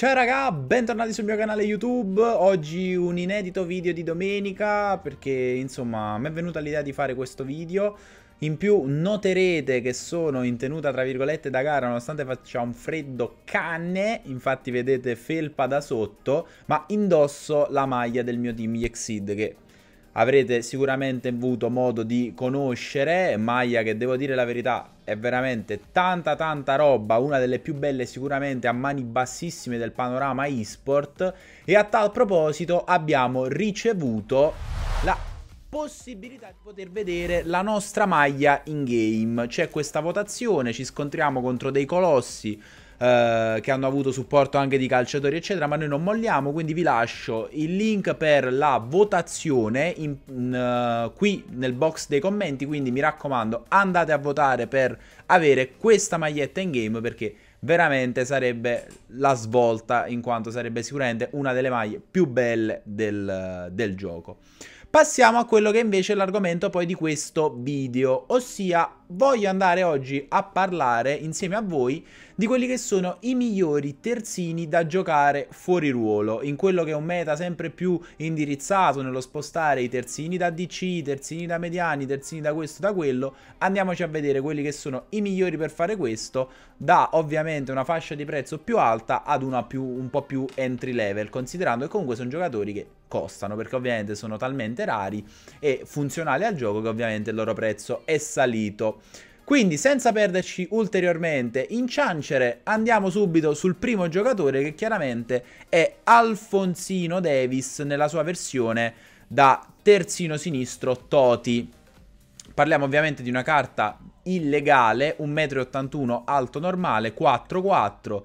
Ciao raga, bentornati sul mio canale YouTube, oggi un inedito video di domenica perché insomma mi è venuta l'idea di fare questo video in più noterete che sono in tenuta tra virgolette da gara nonostante faccia un freddo canne, infatti vedete felpa da sotto, ma indosso la maglia del mio team Yexid che avrete sicuramente avuto modo di conoscere. Maglia che devo dire la verità è veramente tanta tanta roba, una delle più belle sicuramente a mani bassissime del panorama eSport e a tal proposito abbiamo ricevuto la possibilità di poter vedere la nostra maglia in game. C'è questa votazione, ci scontriamo contro dei colossi eh, che hanno avuto supporto anche di calciatori, eccetera, ma noi non molliamo, quindi vi lascio il link per la votazione in, in, uh, qui nel box dei commenti, quindi mi raccomando andate a votare per avere questa maglietta in game perché veramente sarebbe la svolta in quanto sarebbe sicuramente una delle maglie più belle del, del gioco. Passiamo a quello che invece è l'argomento poi di questo video, ossia voglio andare oggi a parlare insieme a voi di quelli che sono i migliori terzini da giocare fuori ruolo, in quello che è un meta sempre più indirizzato nello spostare i terzini da DC, i terzini da mediani, i terzini da questo, e da quello, andiamoci a vedere quelli che sono i migliori per fare questo, da ovviamente una fascia di prezzo più alta ad una più, un po' più entry level, considerando che comunque sono giocatori che costano perché ovviamente sono talmente rari e funzionali al gioco che ovviamente il loro prezzo è salito. Quindi senza perderci ulteriormente in ciancere andiamo subito sul primo giocatore che chiaramente è Alfonsino Davis nella sua versione da terzino sinistro Toti. Parliamo ovviamente di una carta illegale, 1,81 m alto normale, 4-4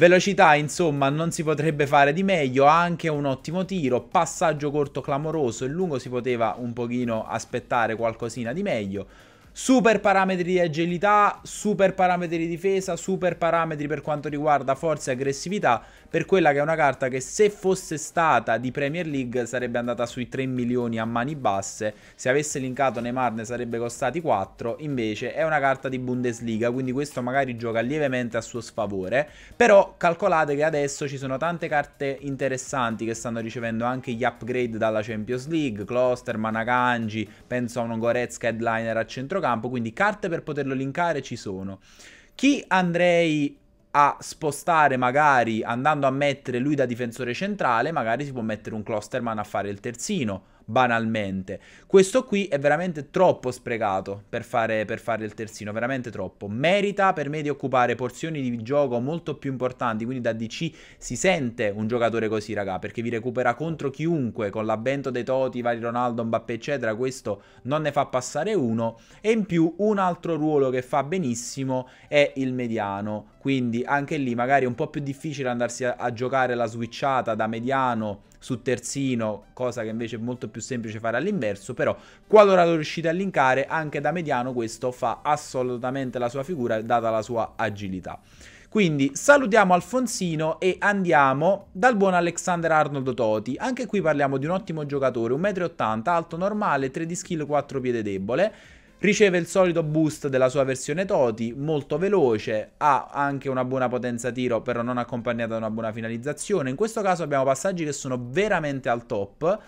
Velocità, insomma, non si potrebbe fare di meglio, anche un ottimo tiro, passaggio corto clamoroso e lungo si poteva un pochino aspettare qualcosina di meglio. Super parametri di agilità, super parametri di difesa, super parametri per quanto riguarda forza e aggressività, per quella che è una carta che se fosse stata di Premier League sarebbe andata sui 3 milioni a mani basse, se avesse linkato Neymar ne sarebbe costati 4, invece è una carta di Bundesliga, quindi questo magari gioca lievemente a suo sfavore, però calcolate che adesso ci sono tante carte interessanti che stanno ricevendo anche gli upgrade dalla Champions League, Kloster, Managanji, penso a un Goretzka headliner a centrocampo, campo, quindi carte per poterlo linkare ci sono. Chi andrei a spostare magari andando a mettere lui da difensore centrale, magari si può mettere un Clusterman a fare il terzino banalmente. Questo qui è veramente troppo sprecato per fare, per fare, il terzino, veramente troppo. Merita per me di occupare porzioni di gioco molto più importanti, quindi da DC si sente un giocatore così, raga, perché vi recupera contro chiunque, con l'avvento dei Toti, vari Ronaldo, Mbappé, eccetera, questo non ne fa passare uno. E in più un altro ruolo che fa benissimo è il mediano, quindi anche lì magari è un po' più difficile andarsi a, a giocare la switchata da mediano su terzino, cosa che invece è molto più più semplice fare all'inverso, però qualora lo riuscite a linkare anche da mediano questo fa assolutamente la sua figura data la sua agilità. Quindi salutiamo Alfonsino e andiamo dal buon Alexander Arnold Toti. Anche qui parliamo di un ottimo giocatore, 1,80m, alto normale, 3 di skill, 4 piede debole. Riceve il solito boost della sua versione Toti, molto veloce, ha anche una buona potenza tiro, però non accompagnata da una buona finalizzazione. In questo caso abbiamo passaggi che sono veramente al top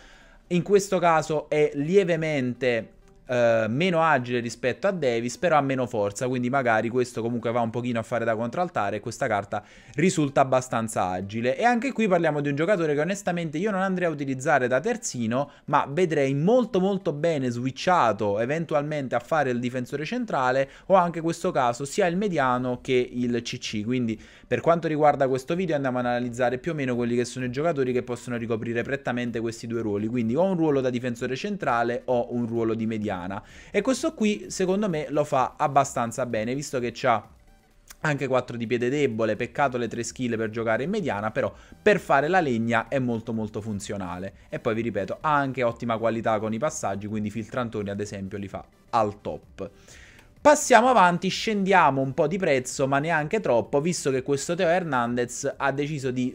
in questo caso è lievemente eh, meno agile rispetto a Davis, però ha meno forza, quindi magari questo comunque va un pochino a fare da contraltare e questa carta risulta abbastanza agile. E anche qui parliamo di un giocatore che onestamente io non andrei a utilizzare da terzino, ma vedrei molto molto bene switchato eventualmente a fare il difensore centrale o anche in questo caso sia il mediano che il CC. Quindi per quanto riguarda questo video andiamo ad analizzare più o meno quelli che sono i giocatori che possono ricoprire prettamente questi due ruoli, quindi o un ruolo da difensore centrale o un ruolo di mediano italiana. E questo qui, secondo me, lo fa abbastanza bene, visto che c'ha anche 4 di piede debole, peccato le 3 skill per giocare in mediana, però per fare la legna è molto molto funzionale. E poi vi ripeto, ha anche ottima qualità con i passaggi, quindi i filtrantoni ad esempio li fa al top. Passiamo avanti, scendiamo un po' di prezzo, ma neanche troppo, visto che questo Teo Hernandez ha deciso di,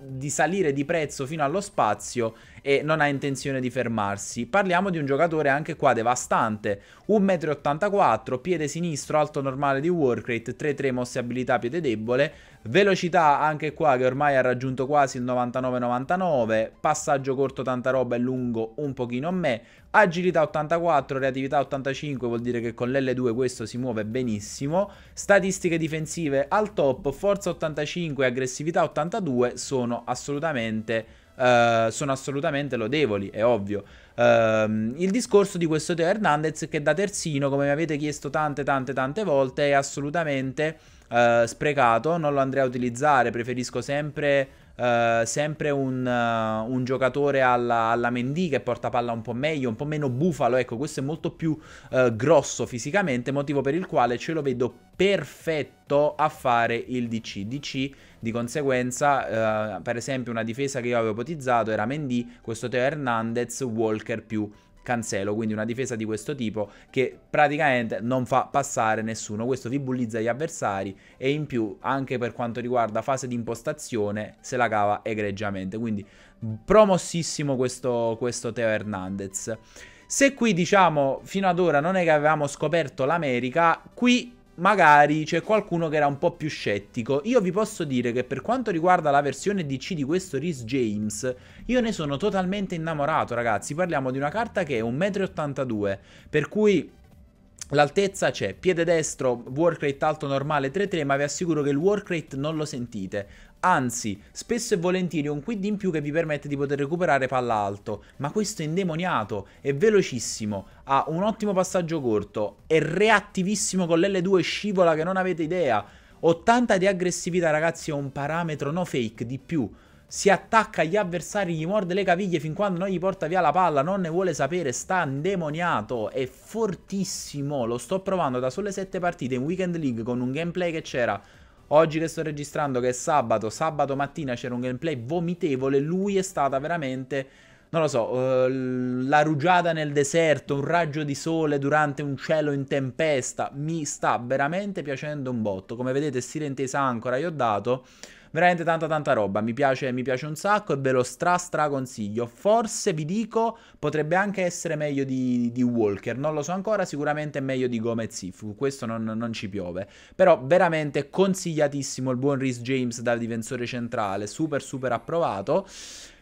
di, salire di prezzo fino allo spazio e non ha intenzione di fermarsi. Parliamo di un giocatore anche qua devastante, 1,84m, piede sinistro, alto normale di work 3-3 mosse abilità, piede debole, Velocità anche qua che ormai ha raggiunto quasi il 99-99, passaggio corto tanta roba e lungo un pochino a me, agilità 84, reattività 85 vuol dire che con l'L2 questo si muove benissimo, statistiche difensive al top, forza 85 e aggressività 82 sono assolutamente... Uh, sono assolutamente lodevoli, è ovvio. Uh, il discorso di questo Teo Hernandez che da terzino, come mi avete chiesto tante tante tante volte, è assolutamente uh, sprecato, non lo andrei a utilizzare, preferisco sempre... Uh, sempre un, uh, un, giocatore alla, alla Mendy che porta palla un po' meglio, un po' meno bufalo. Ecco, questo è molto più uh, grosso fisicamente, motivo per il quale ce lo vedo perfetto a fare il DC. DC di conseguenza, per esempio, una difesa che io avevo ipotizzato era Mendy, questo Teo Hernandez, Walker più Cancelo, quindi una difesa di questo tipo che praticamente non fa passare nessuno, questo vi bullizza gli avversari e in più anche per quanto riguarda fase di impostazione se la cava egregiamente, quindi promossissimo questo, questo Teo Hernandez. Se qui diciamo fino ad ora non è che avevamo scoperto l'America, qui magari c'è qualcuno che era un po' più scettico. Io vi posso dire che per quanto riguarda la versione DC di questo Rhys James, io ne sono totalmente innamorato, ragazzi. Parliamo di una carta che è 1,82 m, per cui L'altezza c'è, piede destro, work rate alto normale 3-3, ma vi assicuro che il work rate non lo sentite anzi spesso e volentieri un quid in più che vi permette di poter recuperare palla alto, ma questo è indemoniato, è velocissimo, ha un ottimo passaggio corto, è reattivissimo con l'L2 scivola che non avete idea, 80 di aggressività ragazzi è un parametro no fake di più, si attacca agli avversari, gli morde le caviglie fin quando non gli porta via la palla, non ne vuole sapere, sta indemoniato, è fortissimo, lo sto provando da sole 7 partite in Weekend League con un gameplay che c'era Oggi che sto registrando, che è sabato, sabato mattina c'era un gameplay vomitevole, lui è stata veramente, non lo so, uh, la rugiada nel deserto, un raggio di sole durante un cielo in tempesta, mi sta veramente piacendo un botto. Come vedete, Silent Ancora io ho dato Veramente tanta tanta roba, mi piace, mi piace un sacco e ve lo stra stra consiglio. Forse vi dico, potrebbe anche essere meglio di, di Walker, non lo so ancora, sicuramente è meglio di Gomez Sifu, questo non, non, ci piove. Però veramente consigliatissimo il buon Rhys James dal difensore centrale, super super approvato.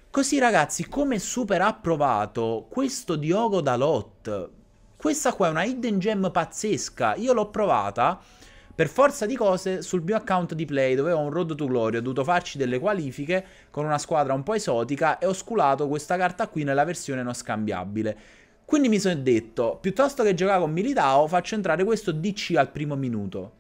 Così ragazzi, come super approvato questo Diogo Dalot, questa qua è una hidden gem pazzesca, io l'ho provata... Per forza di cose, sul mio account di Play, dove ho un Road to Glory, ho dovuto farci delle qualifiche con una squadra un po' esotica e ho sculato questa carta qui nella versione non scambiabile. Quindi mi sono detto, piuttosto che giocare con Militao, faccio entrare questo DC al primo minuto.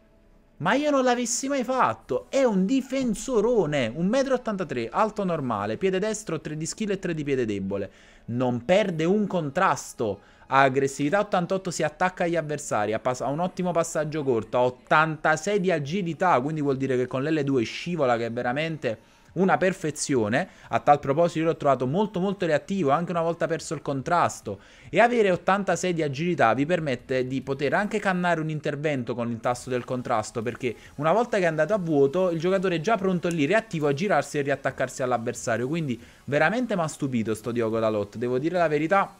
Ma io non l'avessi mai fatto. È un difensorone, 1,83m, alto normale, piede destro, 3 di skill e 3 di piede debole. Non perde un contrasto ha aggressività 88, si attacca agli avversari, ha, ha, un ottimo passaggio corto, ha 86 di agilità, quindi vuol dire che con l'L2 scivola che è veramente una perfezione. A tal proposito io l'ho trovato molto molto reattivo anche una volta perso il contrasto e avere 86 di agilità vi permette di poter anche cannare un intervento con il tasto del contrasto perché una volta che è andato a vuoto il giocatore è già pronto lì reattivo a girarsi e riattaccarsi all'avversario. Quindi veramente mi ha stupito sto Diogo Dalot, devo dire la verità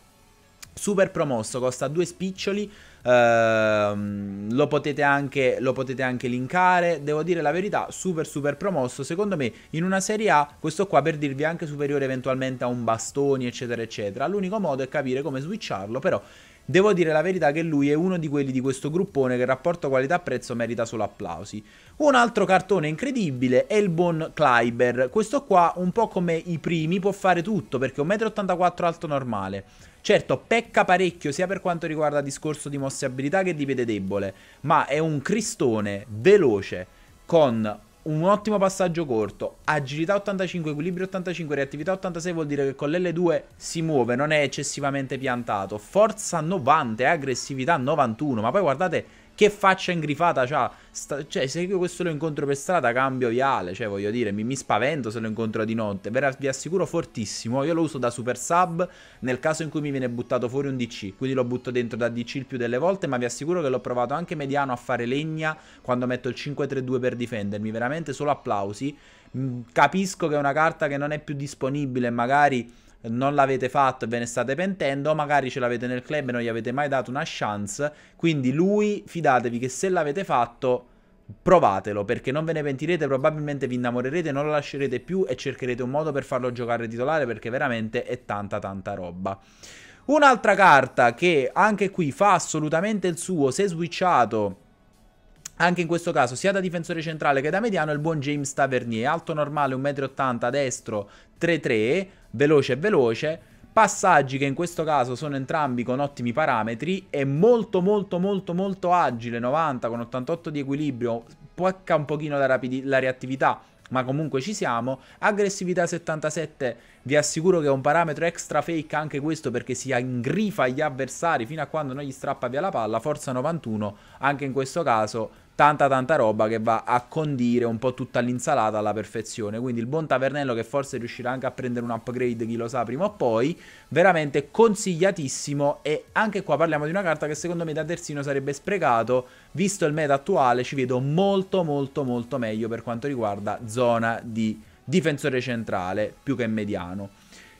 Super promosso, costa due spiccioli, ehm, lo, potete anche, lo, potete anche, linkare, devo dire la verità, super super promosso, secondo me in una Serie A questo qua per dirvi anche superiore eventualmente a un bastoni eccetera eccetera, l'unico modo è capire come switcharlo, però Devo dire la verità che lui è uno di quelli di questo gruppone che il rapporto qualità-prezzo merita solo applausi. Un altro cartone incredibile è il buon Kleiber. Questo qua, un po' come i primi, può fare tutto perché è un 1,84 m alto normale. Certo, pecca parecchio sia per quanto riguarda discorso di mosse abilità che di piede debole, ma è un cristone veloce con un ottimo passaggio corto, agilità 85, equilibrio 85, reattività 86 vuol dire che con l'L2 si muove, non è eccessivamente piantato, forza 90 e aggressività 91, ma poi guardate che faccia ingrifata c'ha? Cioè, sta, cioè, se io questo lo incontro per strada, cambio viale. Cioè, voglio dire, mi, mi spavento se lo incontro di notte. Vera, vi assicuro fortissimo. Io lo uso da super sub nel caso in cui mi viene buttato fuori un DC. Quindi lo butto dentro da DC il più delle volte. Ma vi assicuro che l'ho provato anche mediano a fare legna quando metto il 5-3-2 per difendermi. Veramente solo applausi. Mm, capisco che è una carta che non è più disponibile, magari non l'avete fatto e ve ne state pentendo, magari ce l'avete nel club e non gli avete mai dato una chance, quindi lui fidatevi che se l'avete fatto provatelo perché non ve ne pentirete, probabilmente vi innamorerete, non lo lascerete più e cercherete un modo per farlo giocare titolare perché veramente è tanta tanta roba. Un'altra carta che anche qui fa assolutamente il suo se switchato anche in questo caso, sia da difensore centrale che da mediano, è il buon James Tavernier, alto normale 1,80 m a destro, 3-3, veloce veloce, passaggi che in questo caso sono entrambi con ottimi parametri, è molto molto molto molto agile, 90 con 88 di equilibrio, pecca un pochino la, rapidi- la reattività, ma comunque ci siamo. Aggressività 77, vi assicuro che è un parametro extra fake anche questo perché si ingrifa gli avversari fino a quando non gli strappa via la palla. Forza 91, anche in questo caso tanta tanta roba che va a condire un po' tutta l'insalata alla perfezione. Quindi il buon tavernello che forse riuscirà anche a prendere un upgrade, chi lo sa prima o poi, veramente consigliatissimo e anche qua parliamo di una carta che secondo me da terzino sarebbe sprecato, visto il meta attuale ci vedo molto molto molto meglio per quanto riguarda zona di difensore centrale più che mediano.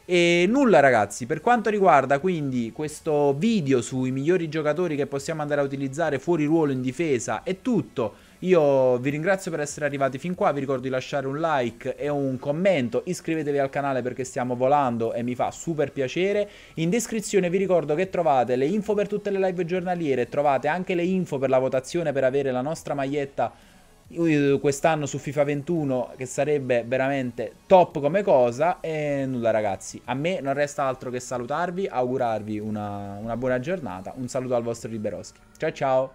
E nulla ragazzi, per quanto riguarda quindi questo video sui migliori giocatori che possiamo andare a utilizzare fuori ruolo in difesa è tutto. Io vi ringrazio per essere arrivati fin qua, vi ricordo di lasciare un like e un commento, iscrivetevi al canale perché stiamo volando e mi fa super piacere. In descrizione vi ricordo che trovate le info per tutte le live giornaliere, trovate anche le info per la votazione per avere la nostra maglietta quest'anno su FIFA 21 che sarebbe veramente top come cosa e nulla ragazzi a me non resta altro che salutarvi augurarvi una, una buona giornata un saluto al vostro Liberoschi ciao ciao